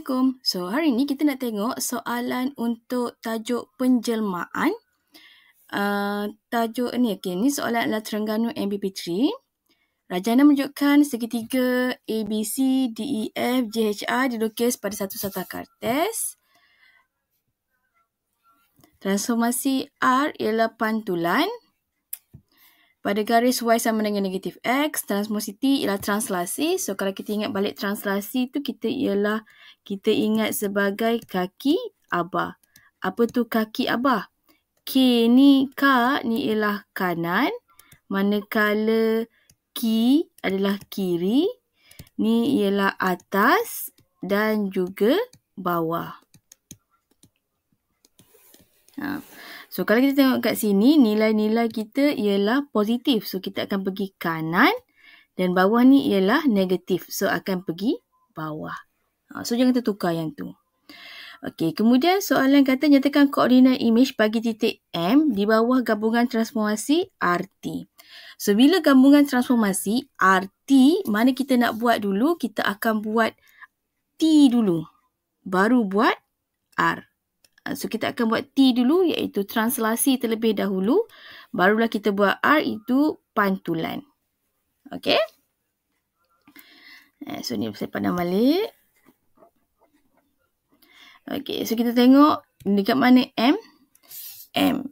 Assalamualaikum. So, hari ni kita nak tengok soalan untuk tajuk penjelmaan. Uh, tajuk ni, okay. Ni soalan adalah Terengganu MPP3. Rajana menunjukkan segitiga A, B, C, e dilukis pada satu satu kartes. Transformasi R ialah pantulan. Pada garis Y sama dengan negatif X, transmosity ialah translasi. So, kalau kita ingat balik translasi tu, kita ialah, kita ingat sebagai kaki abah. Apa tu kaki abah? K ni, K ni ialah kanan. Manakala K adalah kiri. Ni ialah atas dan juga bawah. Haa. So kalau kita tengok kat sini nilai-nilai kita ialah positif. So kita akan pergi kanan dan bawah ni ialah negatif. So akan pergi bawah. Ha, so jangan tertukar yang tu. Okey, kemudian soalan kata nyatakan koordinat imej bagi titik M di bawah gabungan transformasi RT. So bila gabungan transformasi RT, mana kita nak buat dulu? Kita akan buat T dulu. Baru buat R. Ah, so kita akan buat T dulu iaitu translasi terlebih dahulu. Barulah kita buat R itu pantulan. Okay. Eh, so ni saya pandang balik. Okay. So kita tengok dekat mana M. M.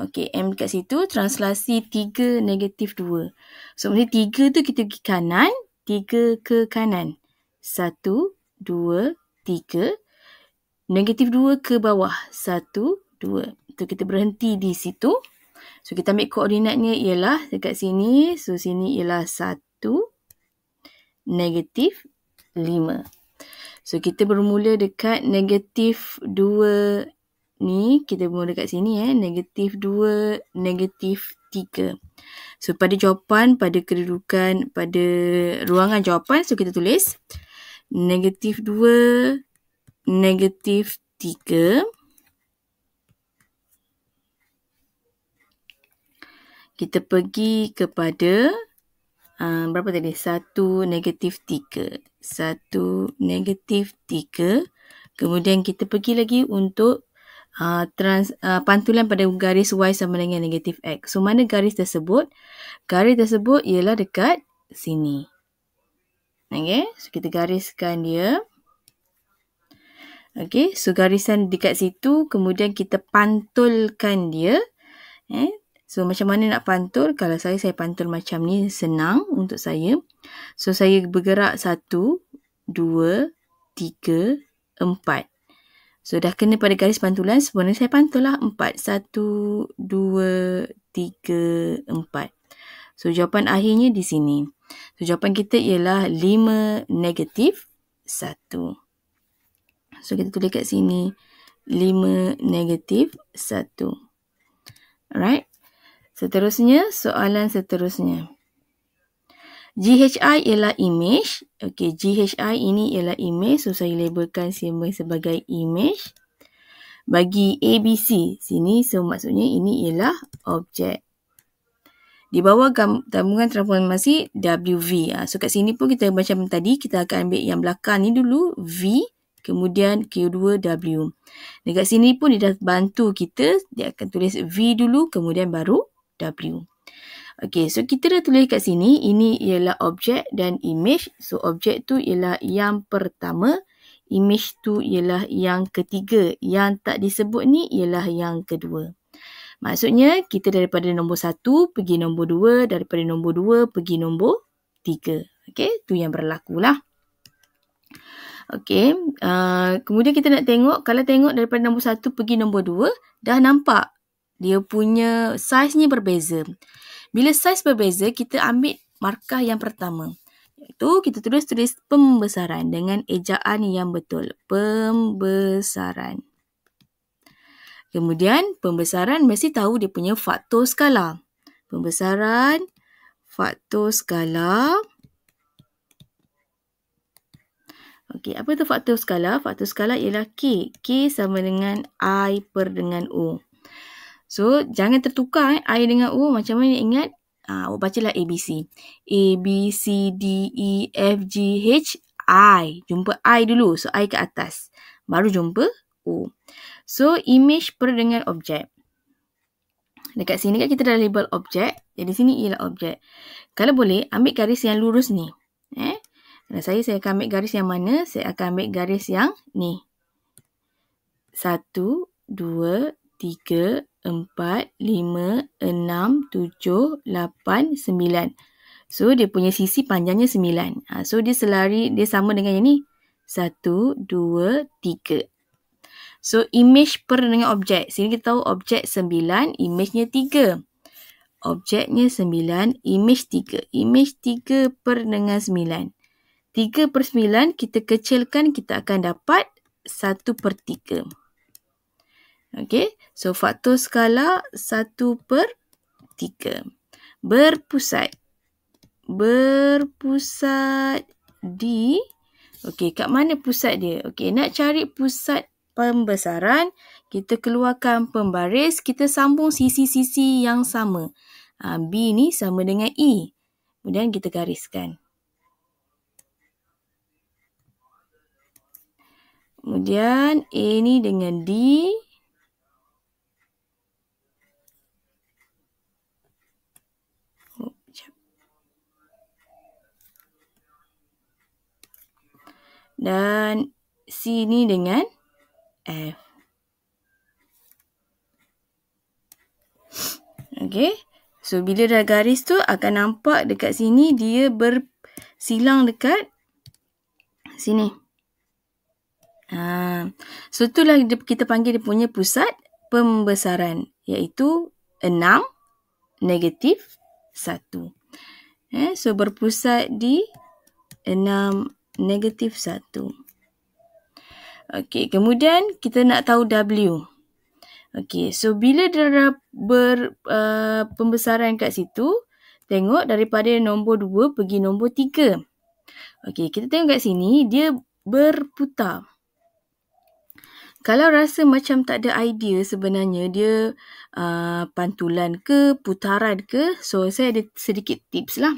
Okay. M dekat situ. Translasi 3 negatif 2. So mesti 3 tu kita pergi kanan. 3 ke kanan. 1, 2, 3 negatif 2 ke bawah 1 2 so kita berhenti di situ so kita ambil koordinatnya ialah dekat sini so sini ialah 1 negatif 5 so kita bermula dekat negatif 2 ni kita bermula dekat sini eh negatif 2 negatif 3 so pada jawapan pada kedudukan pada ruangan jawapan so kita tulis negatif negatif 3. Kita pergi kepada uh, berapa tadi? 1 negatif 3. 1 negatif 3. Kemudian kita pergi lagi untuk uh, trans, uh, pantulan pada garis Y sama dengan negatif X. So, mana garis tersebut? Garis tersebut ialah dekat sini. Okay, so kita gariskan dia. Okay. Okey, so garisan dekat situ kemudian kita pantulkan dia. Eh? So macam mana nak pantul? Kalau saya saya pantul macam ni senang untuk saya. So saya bergerak satu, dua, tiga, empat. So dah kena pada garis pantulan, sebenarnya saya pantul lah 4 1 2 3 4. So jawapan akhirnya di sini. So jawapan kita ialah lima negatif satu. So kita tulis kat sini 5 negatif 1. Alright. Seterusnya, soalan seterusnya. GHI ialah image. Okay, GHI ini ialah image. So saya labelkan simbol sebagai image. Bagi ABC sini, so maksudnya ini ialah objek. Di bawah tambungan transformasi WV. Ah, so kat sini pun kita macam tadi, kita akan ambil yang belakang ni dulu, V kemudian Q2W. Dekat sini pun dia dah bantu kita, dia akan tulis V dulu, kemudian baru W. Okey, so kita dah tulis kat sini, ini ialah objek dan image. So, objek tu ialah yang pertama, image tu ialah yang ketiga. Yang tak disebut ni ialah yang kedua. Maksudnya, kita daripada nombor satu pergi nombor dua, daripada nombor dua pergi nombor tiga. Okey, tu yang berlakulah. Okey. Uh, kemudian kita nak tengok kalau tengok daripada nombor 1 pergi nombor 2 dah nampak dia punya saiznya berbeza. Bila saiz berbeza kita ambil markah yang pertama. Itu kita tulis tulis pembesaran dengan ejaan yang betul. Pembesaran. Kemudian pembesaran mesti tahu dia punya faktor skala. Pembesaran faktor skala. Okey, apa tu faktor skala? Faktor skala ialah K. K sama dengan I per dengan O. So, jangan tertukar eh. I dengan O macam mana ingat? Ah, awak B C, A, B, C, D, E, F, G, H, I. Jumpa I dulu. So, I ke atas. Baru jumpa O. So, image per dengan objek. Dekat sini kan kita dah label objek. Jadi, sini ialah objek. Kalau boleh, ambil garis yang lurus ni saya, saya akan ambil garis yang mana? Saya akan ambil garis yang ni. Satu, dua, tiga, empat, lima, enam, tujuh, lapan, sembilan. So, dia punya sisi panjangnya sembilan. Ha, so, dia selari, dia sama dengan yang ni. Satu, dua, tiga. So, image per dengan objek. Sini kita tahu objek sembilan, imagenya tiga. Objeknya sembilan, image tiga. Image tiga per dengan sembilan. 3 per 9 kita kecilkan kita akan dapat 1 per 3. Okey, so faktor skala 1 per 3. Berpusat. Berpusat di. Okey, kat mana pusat dia? Okey, nak cari pusat pembesaran, kita keluarkan pembaris, kita sambung sisi-sisi yang sama. Ah, B ni sama dengan E. Kemudian kita gariskan. Kemudian A ni dengan D. Dan C ni dengan F. Okey. So bila dah garis tu akan nampak dekat sini dia bersilang dekat sini. Sini. Ha. So itulah kita panggil dia punya pusat pembesaran iaitu 6 negatif 1. Eh, so berpusat di 6 negatif 1. Okey, kemudian kita nak tahu W. Okey, so bila dia ber uh, pembesaran kat situ, tengok daripada nombor 2 pergi nombor 3. Okey, kita tengok kat sini dia berputar kalau rasa macam tak ada idea sebenarnya dia uh, pantulan ke putaran ke so saya ada sedikit tips lah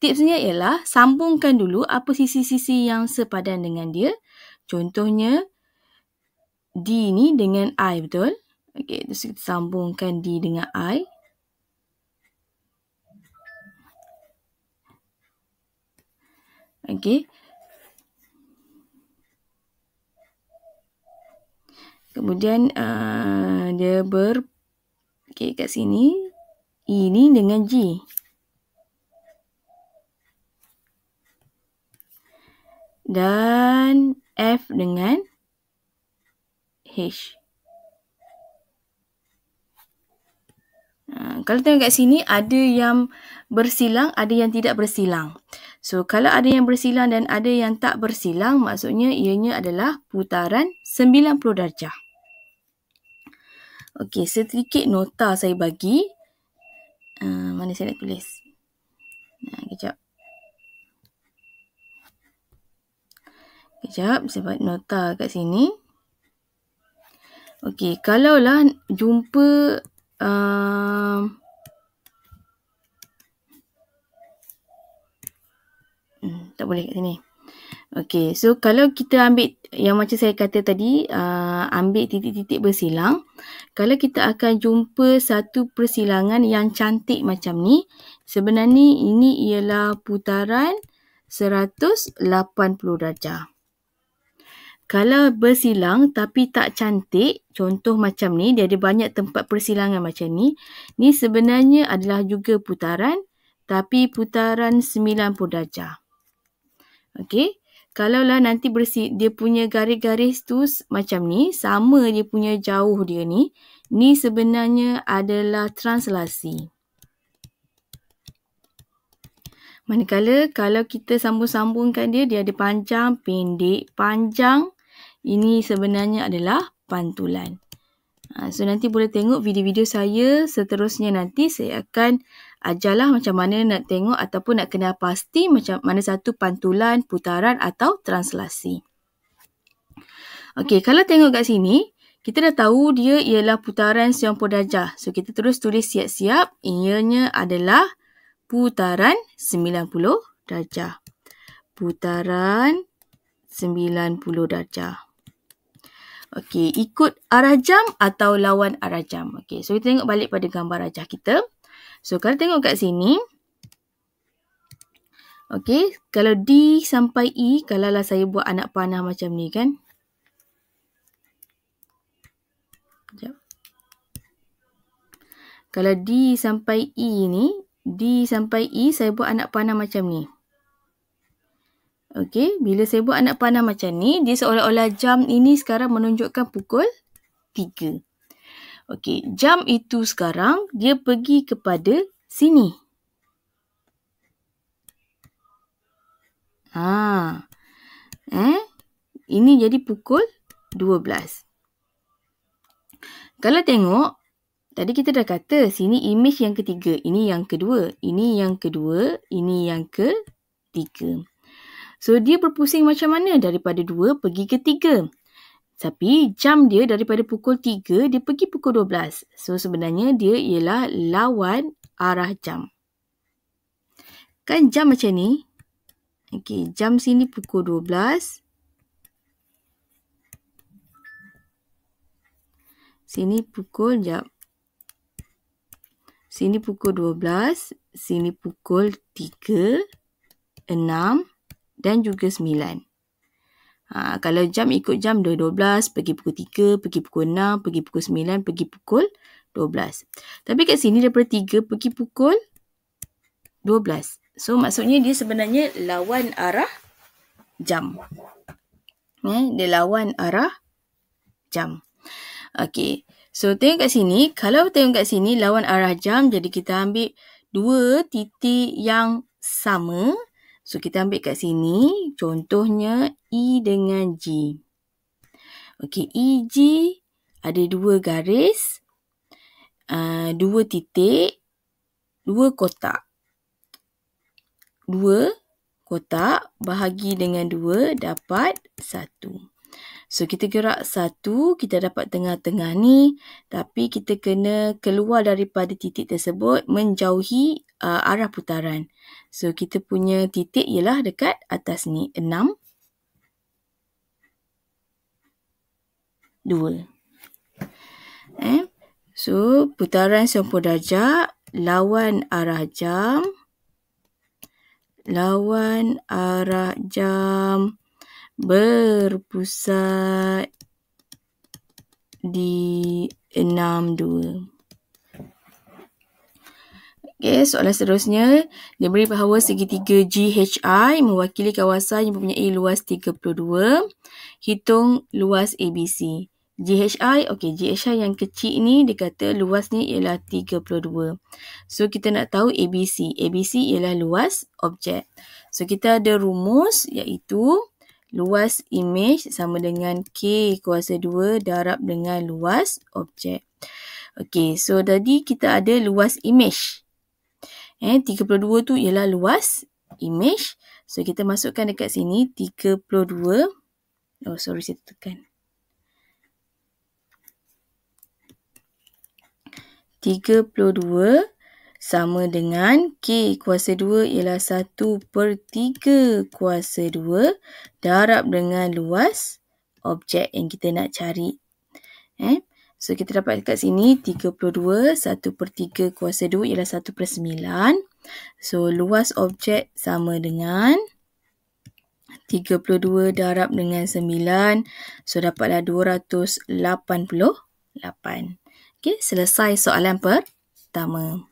tipsnya ialah sambungkan dulu apa sisi-sisi yang sepadan dengan dia contohnya D ni dengan I betul okey terus kita sambungkan D dengan I okey Kemudian uh, dia ber okay, kat sini ini dengan G. Dan F dengan H. Uh, kalau tengok kat sini ada yang bersilang, ada yang tidak bersilang. So kalau ada yang bersilang dan ada yang tak bersilang, maksudnya ianya adalah putaran 90 darjah. Okey, sedikit nota saya bagi. Uh, mana saya nak tulis? Nah, kejap. Kejap, saya buat nota kat sini. Okey, kalaulah jumpa... Uh, tak boleh kat sini. Okay, so kalau kita ambil yang macam saya kata tadi, uh, ambil titik-titik bersilang, kalau kita akan jumpa satu persilangan yang cantik macam ni, sebenarnya ini ialah putaran 180 darjah. Kalau bersilang tapi tak cantik, contoh macam ni, dia ada banyak tempat persilangan macam ni, ni sebenarnya adalah juga putaran tapi putaran 90 darjah. Okey kalaulah nanti bersih dia punya garis-garis tu macam ni sama dia punya jauh dia ni ni sebenarnya adalah translasi manakala kalau kita sambung-sambungkan dia dia ada panjang pendek panjang ini sebenarnya adalah pantulan ha, so nanti boleh tengok video-video saya seterusnya nanti saya akan ajarlah macam mana nak tengok ataupun nak kenal pasti macam mana satu pantulan, putaran atau translasi. Okey, kalau tengok kat sini, kita dah tahu dia ialah putaran 90 darjah. So, kita terus tulis siap-siap ianya adalah putaran 90 darjah. Putaran 90 darjah. Okey, ikut arah jam atau lawan arah jam. Okey, so kita tengok balik pada gambar rajah kita. So kalau tengok kat sini Okay, kalau D sampai E, kalau lah saya buat anak panah macam ni kan. Sekejap. Kalau D sampai E ni, D sampai E saya buat anak panah macam ni. Okay, bila saya buat anak panah macam ni, dia seolah-olah jam ini sekarang menunjukkan pukul 3. Okey, jam itu sekarang dia pergi kepada sini. Ha. Eh? Ini jadi pukul 12. Kalau tengok, tadi kita dah kata sini imej yang ketiga, ini yang kedua, ini yang kedua, ini yang ketiga. So dia berpusing macam mana daripada dua pergi ke tapi jam dia daripada pukul 3 dia pergi pukul 12. So sebenarnya dia ialah lawan arah jam. Kan jam macam ni. Okay, jam sini pukul 12. Sini pukul jam. Sini pukul 12, sini pukul 3, 6 dan juga 9. Ha, kalau jam ikut jam 12, pergi pukul 3, pergi pukul 6, pergi pukul 9, pergi pukul 12. Tapi kat sini daripada 3 pergi pukul 12. So maksudnya dia sebenarnya lawan arah jam. Ya, dia lawan arah jam. Okay. So tengok kat sini. Kalau tengok kat sini lawan arah jam. Jadi kita ambil dua titik yang sama. So kita ambil kat sini. Contohnya E dengan G. Okey, EG ada dua garis, uh, dua titik, dua kotak. Dua kotak bahagi dengan dua dapat satu. So, kita gerak satu, kita dapat tengah-tengah ni. Tapi, kita kena keluar daripada titik tersebut menjauhi uh, arah putaran. So, kita punya titik ialah dekat atas ni, enam. 2. Eh? So, putaran 90 darjah lawan arah jam. Lawan arah jam berpusat di 6, 2. Okay, soalan seterusnya, dia beri bahawa segitiga GHI mewakili kawasan yang mempunyai luas 32. Hitung luas ABC. GHI, okay, GHI yang kecil ni dia kata luasnya ialah 32. So kita nak tahu ABC. ABC ialah luas objek. So kita ada rumus iaitu luas image sama dengan K kuasa 2 darab dengan luas objek. Okay, so tadi kita ada luas image. Eh, 32 tu ialah luas image. So kita masukkan dekat sini 32. Oh, sorry saya tekan. 32 sama dengan K kuasa 2 ialah 1 per 3 kuasa 2 darab dengan luas objek yang kita nak cari. Eh? So kita dapat dekat sini 32, 1 per 3 kuasa 2 ialah 1 per 9. So luas objek sama dengan 32 darab dengan 9. So dapatlah 288. Okey, selesai soalan pertama.